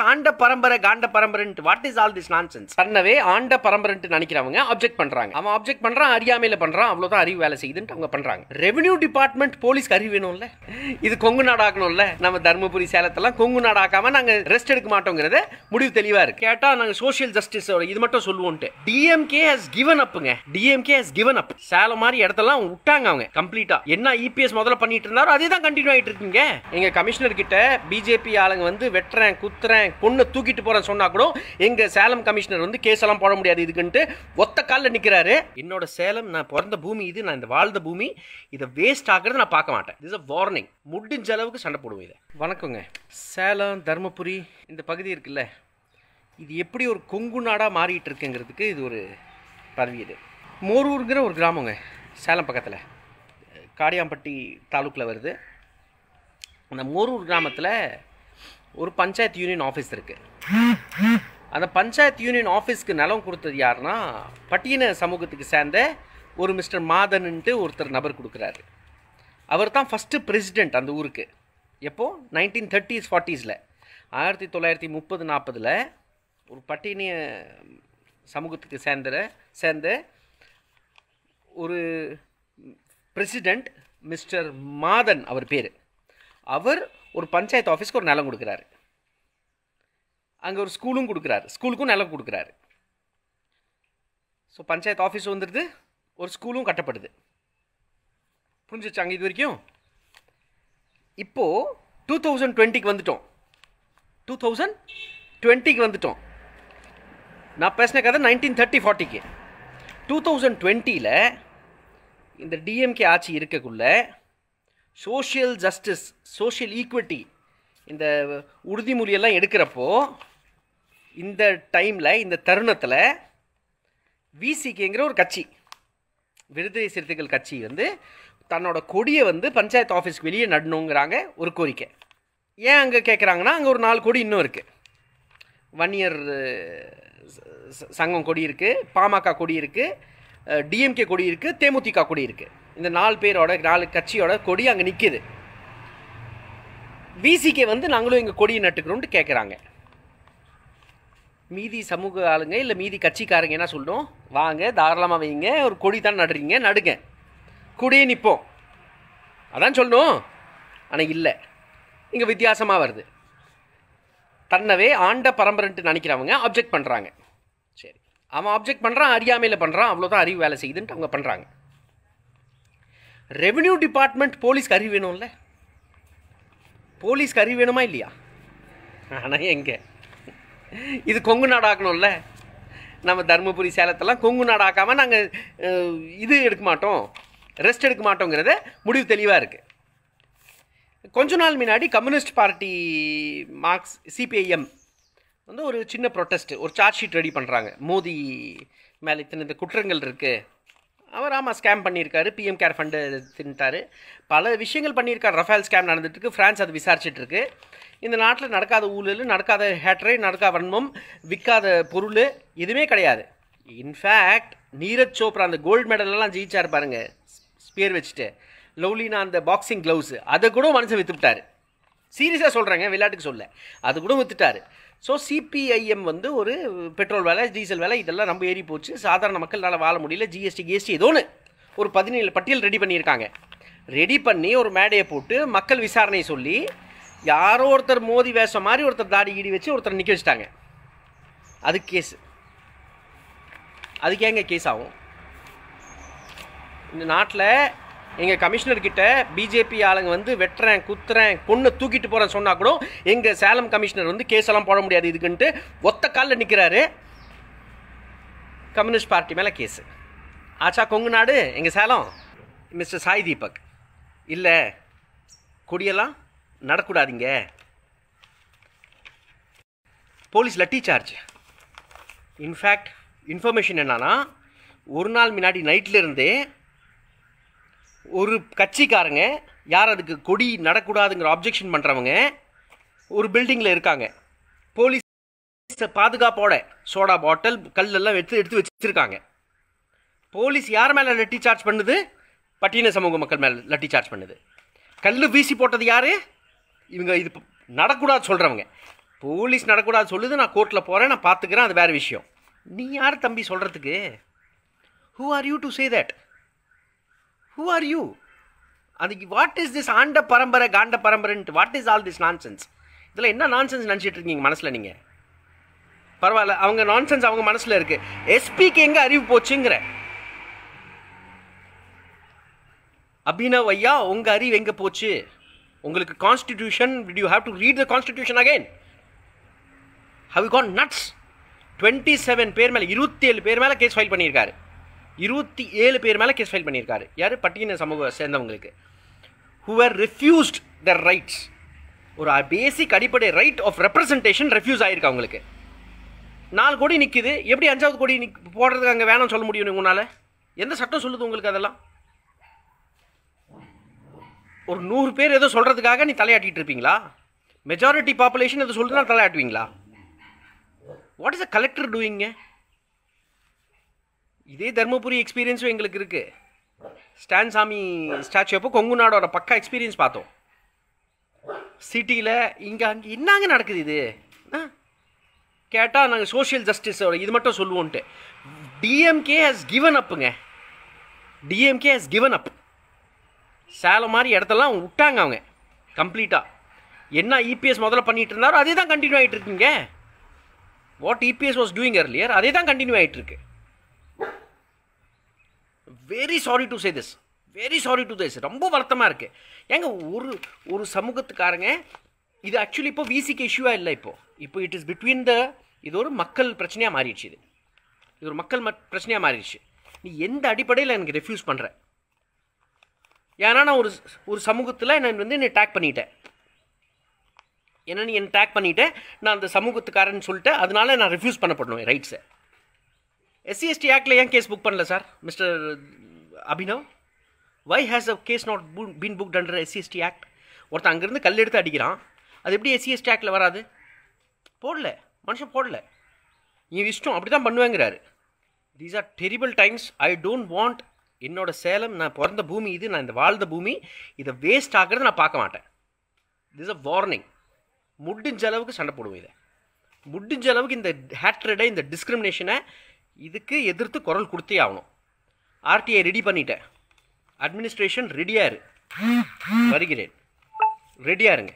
just ஆண்ட பரம்பரை காண்ட பரம்பரைன்ட்டு what is all this nonsense சன்னவே ஆண்ட பரம்பரைன்ட்டு நினைக்கிறவங்க ஆப்ஜெக்ட் பண்றாங்க அவன் ஆப்ஜெக்ட் பண்றான் அறியாமையில பண்றான் அவ்வளவுதான் அறிவு வேலை செய்யுதுன்னு அவங்க பண்றாங்க ரெவன்யூ டிபார்ட்மெண்ட் போலீஸ்க்கு அறிவு வேணும்ல இது கொங்கு நாடாக்கணும்ல நம்ம தருமபுரி சேலத்தெல்லாம் கொங்கு நாடாக்காம நாங்க ரெஸ்ட் எடுக்க மாட்டோங்கிறத முடிவு தெளிவா இருக்கு கேட்டா நாங்க சோசியல் ஜஸ்டிஸ் இது மட்டும் சொல்லுவோம்ட்டு டிஎம்கே ஹஸ் கிவன் அப்புங்க DMK has given up Salem மாதிரி இடத்தெல்லாம் விட்டாங்க அவங்க கம்ப்ளீட்டா என்ன இபிஎஸ் e முதல்ல பண்ணிட்டு இருந்தாரோ அதே தான் கண்டினியூ ஆயிட்டு இருக்கீங்க எங்க கமிஷனர் கிட்ட பிஜேபி ஆளுங்க வந்து வெட்டுறேன் குத்துறேன் என் பொண்ணை தூக்கிட்டு போகிறேன் சொன்னால் கூட எங்கள் சேலம் கமிஷனர் வந்து கேஸெல்லாம் போட முடியாது இதுக்குன்ட்டு ஒத்த காலில் நிற்கிறாரு என்னோட சேலம் நான் பிறந்த பூமி இது நான் இந்த வாழ்ந்த பூமி இதை வேஸ்ட் ஆகிறது நான் பார்க்க மாட்டேன் இஸ் அ வார்னிங் முடிஞ்ச அளவுக்கு சண்டை போடுவோம் இதை வணக்கங்க சேலம் தருமபுரி இந்த பகுதி இருக்குல்ல இது எப்படி ஒரு கொங்கு நாடாக மாறிட்டு இருக்குங்கிறதுக்கு இது ஒரு பரவியது மோரூருங்கிற ஒரு கிராமங்க சேலம் பக்கத்தில் காடியாம்பட்டி தாலுக்கில் வருது அந்த மோரூர் கிராமத்தில் ஒரு பஞ்சாயத்து யூனியன் ஆஃபீஸ் இருக்குது அந்த பஞ்சாயத்து யூனியன் ஆஃபீஸ்க்கு நிலம் கொடுத்தது யாருன்னா பட்டியன சமூகத்துக்கு சேர்ந்த ஒரு மிஸ்டர் மாதன்ட்டு ஒருத்தர் நபர் கொடுக்குறாரு அவர் தான் ஃபஸ்ட்டு பிரசிடெண்ட் அந்த ஊருக்கு எப்போது நைன்டீன் தேர்ட்டிஸ் ஃபார்ட்டிஸில் ஆயிரத்தி தொள்ளாயிரத்தி முப்பது நாற்பதில் ஒரு பட்டினிய சமூகத்துக்கு சேர்ந்த சேர்ந்த ஒரு பிரசிடெண்ட் மிஸ்டர் மாதன் அவர் பேர் அவர் ஒரு பஞ்சாயத்து ஆஃபீஸ்க்கு ஒரு நிலம் கொடுக்குறாரு அங்கே ஒரு ஸ்கூலும் கொடுக்குறாரு ஸ்கூலுக்கும் நிலம் கொடுக்குறாரு ஸோ பஞ்சாயத்து ஆஃபீஸ் வந்துடுது ஒரு ஸ்கூலும் கட்டப்படுது புரிஞ்சிச்சு அங்கே இது வரைக்கும் இப்போது டூ தௌசண்ட் டுவெண்ட்டிக்கு வந்துட்டோம் டூ தௌசண்ட் டுவெண்ட்டிக்கு வந்துட்டோம் நான் பேசின கதை நைன்டீன் தேர்ட்டி ஃபார்ட்டிக்கு டூ தௌசண்ட் டுவெண்ட்டியில் இந்த டிஎம்கே ஆட்சி இருக்கக்குள்ளே சோஷியல் ஜஸ்டிஸ் சோஷியல் ஈக்விட்டி இந்த உறுதிமொழியெல்லாம் எடுக்கிறப்போ இந்த டைமில் இந்த தருணத்தில் விசிகேங்கிற ஒரு கட்சி விடுதலை சிறுத்தைகள் கட்சி வந்து தன்னோட கொடியை வந்து பஞ்சாயத்து ஆஃபீஸ்க்கு வெளியே நடணுங்கிறாங்க ஒரு கோரிக்கை ஏன் அங்கே கேட்குறாங்கன்னா அங்கே ஒரு நாலு கொடி இன்னும் இருக்குது வன்னியர் சங்கம் கொடி இருக்குது பாமக கொடி இருக்குது டிஎம்கே கொடி இருக்குது தேமுதிக கொடி இருக்குது இந்த நாலு பேரோட நாலு கட்சியோட கொடி அங்கே நிற்கிது விசிகே வந்து நாங்களும் எங்கள் கொடியை நட்டுக்கிறோம்ட்டு கேட்குறாங்க மீதி சமூக ஆளுங்க இல்லை மீதி கட்சிக்காரங்க என்ன சொல்லணும் வாங்க தாராளமாக வைங்க ஒரு கொடி தான் நடுறீங்க நடுங்க கொடியே நிற்போம் அதான் சொல்லணும் ஆனால் இல்லை இங்கே வித்தியாசமாக வருது தன்னவே ஆண்ட பரம்பரைன்ட்டு நினைக்கிறவங்க ஆப்ஜெக்ட் பண்ணுறாங்க சரி அவன் ஆப்ஜெக்ட் பண்ணுறான் அறியாமையில் பண்ணுறான் அவ்வளோதான் அறிவு வேலை செய்யுதுன்ட்டு அவங்க பண்ணுறாங்க ரெவென்யூ டிபார்ட்மெண்ட் போலீஸ்க்கு அறிவு வேணும்ல போலீஸ்க்கு அறிவு வேணுமா இல்லையா ஆனால் எங்கே இது கொங்கு நாடு ஆக்கணும்ல நம்ம தருமபுரி சேலத்தெல்லாம் கொங்கு நாடு ஆக்காமல் நாங்கள் இது எடுக்க மாட்டோம் ரெஸ்ட் எடுக்க மாட்டோங்கிறத முடிவு தெளிவாக இருக்குது கொஞ்ச நாள் முன்னாடி கம்யூனிஸ்ட் பார்ட்டி மார்க்ஸ் சிபிஐஎம் வந்து ஒரு சின்ன ப்ரொட்டஸ்ட்டு ஒரு சார்ஜ் ஷீட் ரெடி பண்ணுறாங்க மோதி மேலே இத்தனை இந்த குற்றங்கள் இருக்குது அவர் ஆமாம் ஸ்கேம் பண்ணியிருக்காரு பிஎம் கேர் ஃபண்டு தின்ட்டார் பல விஷயங்கள் பண்ணியிருக்கார் ரஃபேல் ஸ்கேம் நடந்துட்டுருக்கு ஃப்ரான்ஸ் அது விசாரிச்சுட்டு இருக்கு இந்த நாட்டில் நடக்காத ஊழல் நடக்காத ஹேட்ரை நடக்காத வன்மம் விற்காத பொருள் எதுவுமே கிடையாது இன்ஃபேக்ட் நீரஜ் சோப்ரா அந்த கோல்டு மெடலெல்லாம் ஜெயிச்சா இருப்பாருங்க ஸ்பியர் வச்சுட்டு லவ்லினா அந்த பாக்ஸிங் க்ளவுஸு அதை கூட மனுஷன் விற்றுவிட்டார் சீரியஸாக சொல்கிறாங்க விளையாட்டுக்கு சொல்ல அது கூட விற்றுட்டார் ஸோ சிபிஐஎம் வந்து ஒரு பெட்ரோல் விலை டீசல் விலை இதெல்லாம் ரொம்ப ஏறி போச்சு சாதாரண மக்களால் வாழ முடியல ஜிஎஸ்டி கிஎஸ்டி ஏதோ ஒன்று ஒரு பதினேழு பட்டியல் ரெடி பண்ணியிருக்காங்க ரெடி பண்ணி ஒரு மேடையை போட்டு மக்கள் விசாரணை சொல்லி யாரோ ஒருத்தர் மோதி வேஷம் மாதிரி ஒருத்தர் தாடி ஈடி வச்சு ஒருத்தர் நிற்க வச்சுட்டாங்க அது கேஸு அதுக்கு ஏங்க கேஸ் ஆகும் இந்த நாட்டில் எங்கள் கமிஷனர்கிட்ட பிஜேபி ஆளுங்க வந்து வெட்டுறேன் குத்துறேன் கொன்று தூக்கிட்டு போகிறேன் சொன்னால் கூட எங்கள் சேலம் கமிஷனர் வந்து கேஸ் எல்லாம் போட முடியாது இதுக்குன்ட்டு ஒத்த காலில் நிற்கிறாரு கம்யூனிஸ்ட் பார்ட்டி மேலே கேஸு ஆச்சா கொங்கு நாடு எங்கள் சேலம் மிஸ்டர் சாய் தீபக் இல்லை கொடியெல்லாம் நடக்கூடாதீங்க police lathi charge in fact information என்னன்னா ஒரு நாள் முன்னாடி இருந்தே ஒரு கட்சிக்காரங்க யார் அதுக்கு கொடி நடக்கூடாதுங்கிற அப்ஜெக்ஷன் பண்ணுறவங்க ஒரு பில்டிங்கில் இருக்காங்க போலீஸ் பாதுகாப்போட சோடா பாட்டில் கல்லெல்லாம் எடுத்து எடுத்து வச்சுருக்காங்க போலீஸ் யார் மேலே லட்டி சார்ஜ் பண்ணுது பட்டின சமூக மக்கள் மேலே லட்டி சார்ஜ் பண்ணுது கல் வீசி போட்டது யார் இவங்க இது நடக்கூடாது சொல்கிறவங்க போலீஸ் நடக்கூடாது சொல்லுது நான் கோர்ட்டில் போகிறேன் நான் பார்த்துக்கிறேன் அது வேறு விஷயம் நீ யார் தம்பி சொல்கிறதுக்கு who are you to say that who are you அதுக்கு வாட் இஸ் திஸ் ஆண்ட பரம்பரை காண்ட பரம்பரைன்ட்டு what is all this nonsense இதில் என்ன சென்ஸ் நினச்சிட்டு இருக்கீங்க மனசில் நீங்கள் பரவாயில்ல அவங்க சென்ஸ் அவங்க மனசில் இருக்குது எஸ்பிக்கு எங்கே அறிவு போச்சுங்கிற அபினவ் ஐயா உங்கள் அறிவு எங்கே போச்சு உங்களுக்கு constitution you have to read the constitution again how you can நட்ஸ் டுவெண்ட்டி செவன் பேர் மேலே இருபத்தேழு பேர் மேலே கேஸ் ஃபைல் பண்ணியிருக்காரு இருபத்தி ஏழு பேர் மேலே கேஸ் ஃபைல் பண்ணியிருக்காரு யார் பட்டியல சமூக சேர்ந்தவங்களுக்கு ஹூஆர் ரெஃப்யூஸ்ட் த ரைட்ஸ் ஒரு பேசிக் அடிப்படை ரைட் ஆஃப் ரெப்ரஸன்டேஷன் ரெஃப்யூஸ் ஆகிருக்கு அவங்களுக்கு நாலு கோடி நிற்குது எப்படி அஞ்சாவது கோடி நிக் போடுறதுக்கு அங்கே வேணும்னு சொல்ல முடியும் உங்களால் எந்த சட்டம் சொல்லுது உங்களுக்கு அதெல்லாம் ஒரு நூறு பேர் ஏதோ சொல்கிறதுக்காக நீ தலையாட்டிகிட்டு இருப்பீங்களா மெஜாரிட்டி பாப்புலேஷன் எது சொல்லுன்னா தலையாட்டுவீங்களா வாட் இஸ் அ கலெக்டர் டூயிங்க இதே தருமபுரி எக்ஸ்பீரியன்ஸும் எங்களுக்கு இருக்குது ஸ்டான் சாமி ஸ்டாச்சு அப்போ கொங்கு நாடோட பக்கா எக்ஸ்பீரியன்ஸ் பார்த்தோம் சிட்டியில் இங்கே அங்கே என்னங்க நடக்குது இது கேட்டால் நாங்கள் சோஷியல் ஜஸ்டிஸோட இது மட்டும் சொல்லுவோன்ட்டு டிஎம்கே ஹஸ் கிவன் அப்புங்க DMK has given up Salem மாதிரி இடத்தெல்லாம் விட்டாங்க அவங்க கம்ப்ளீட்டாக என்ன இபிஎஸ் e முதல்ல பண்ணிட்டு இருந்தாரோ அதே தான் கண்டினியூ ஆகிட்டு இருக்கீங்க what EPS e was doing earlier அதே தான் கண்டினியூ ஆகிட்டு இருக்கு very sorry to say this very sorry to this ரொம்ப வருத்தமாக இருக்குது ஏங்க ஒரு ஒரு சமூகத்துக்காரங்க இது ஆக்சுவலி இப்போ விசிக்கு இஷ்யூவாக இல்லை இப்போது இப்போ இட் இஸ் பிட்வீன் த இது ஒரு மக்கள் பிரச்சனையாக மாறிடுச்சு இது இது ஒரு மக்கள் பிரச்சனையாக மாறிடுச்சு நீ எந்த அடிப்படையில் எனக்கு ரெஃப்யூஸ் பண்ணுற ஏன்னா நான் ஒரு ஒரு சமூகத்தில் என்னை வந்து என்னை டேக் பண்ணிட்டேன் ஏன்னா நீ என்னை டேக் பண்ணிவிட்டேன் நான் அந்த சமூகத்துக்காரன்னு சொல்லிட்டு அதனால நான் ரெஃப்யூஸ் பண்ணப்படணும் ரைட்ஸை எஸ்சிஎஸ்டி ஆக்டில் ஏன் கேஸ் புக் பண்ணல sir mister Abhinav why has a case not been book under SCST act ஒருத்தன் அங்கேருந்து கல் எடுத்து அடிக்கிறான் அது எப்படி எஸ்சிஎஸ்டி ஆக்டில் வராது போடல மனுஷன் போடல நீ இஷ்டம் அப்படி தான் பண்ணுவேங்கிறாரு these are terrible times I don't want என்னோட சேலம் நான் பிறந்த பூமி இது நான் இந்த வாழ்ந்த பூமி இதை வேஸ்ட் ஆகிறது நான் பார்க்க மாட்டேன் திஸ் அ வார்னிங் முடிஞ்ச அளவுக்கு சண்டை போடுவோம் இதை முடிஞ்ச அளவுக்கு இந்த ஹேட்ரடை இந்த டிஸ்கிரிமினேஷனை இதுக்கு எதிர்த்து குரல் கொடுத்தே ஆகணும் ஆர்டிஐ ரெடி பண்ணிட்டேன் அட்மினிஸ்ட்ரேஷன் ரெடியாக இரு வருகிறேன் ரெடியாக இருங்க